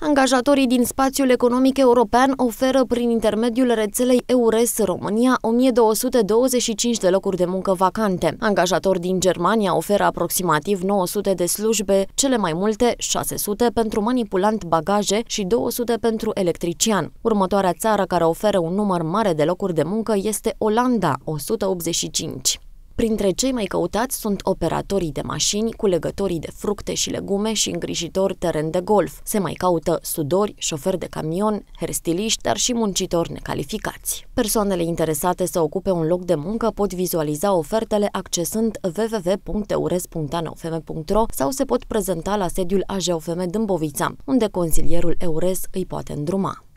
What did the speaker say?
Angajatorii din spațiul economic european oferă prin intermediul rețelei EURES România 1225 de locuri de muncă vacante. Angajatori din Germania oferă aproximativ 900 de slujbe, cele mai multe 600 pentru manipulant bagaje și 200 pentru electrician. Următoarea țară care oferă un număr mare de locuri de muncă este Olanda, 185. Printre cei mai căutați sunt operatorii de mașini, culegătorii de fructe și legume și îngrijitori teren de golf. Se mai caută sudori, șoferi de camion, herstiliști, dar și muncitori necalificați. Persoanele interesate să ocupe un loc de muncă pot vizualiza ofertele accesând www.eures.anofeme.ro sau se pot prezenta la sediul AJOFM Dâmbovița, unde consilierul EURES îi poate îndruma.